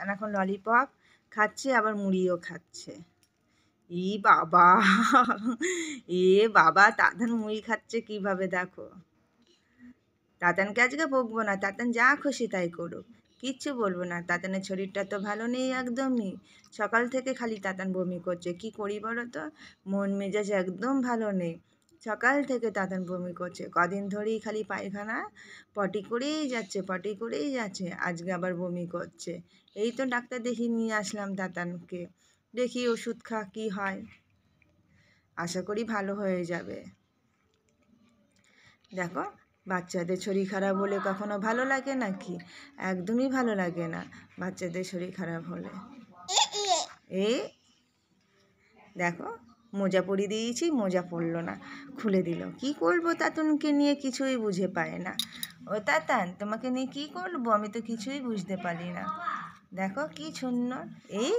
আমি এখন ললিপপ খাচ্ছে আবার মুড়িও খাচ্ছে ই বাবা এ বাবা তাতান মুড়ি খাচ্ছে কিভাবে দেখো তাতানকে আজকে বকবো না তাতান যা খুশি তাই করুক কিচ্ছু বলবো না তাতানের শরীরটা তো ভালো নেই একদমই সকাল থেকে খালি তাতান বমি করছে কি করি বলো তো মন মেজাজ একদম ভালো নেই সকাল থেকে তাতান বমি করছে কদিন ধরেই খালি পায়খানা পটি করেই যাচ্ছে পটি করেই যাচ্ছে আজকে আবার বমি করছে এই তো ডাক্তার দেখি নিয়ে আসলাম তাতানকে দেখি ওষুধ খা কী হয় আশা করি ভালো হয়ে যাবে দেখো বাচ্চাদের শরীর খারাপ হলে কখনো ভালো লাগে নাকি একদমই ভালো লাগে না বাচ্চাদের শরীর খারাপ হলে এ দেখো মোজা পরিয়ে দিয়েছি মোজা পড়ল না খুলে দিল কি করবো তাতনকে নিয়ে কিছুই বুঝে পায় না ও তাতান তোমাকে নিয়ে কি করব আমি তো কিছুই বুঝতে পারি না দেখো কি সুন্দর এই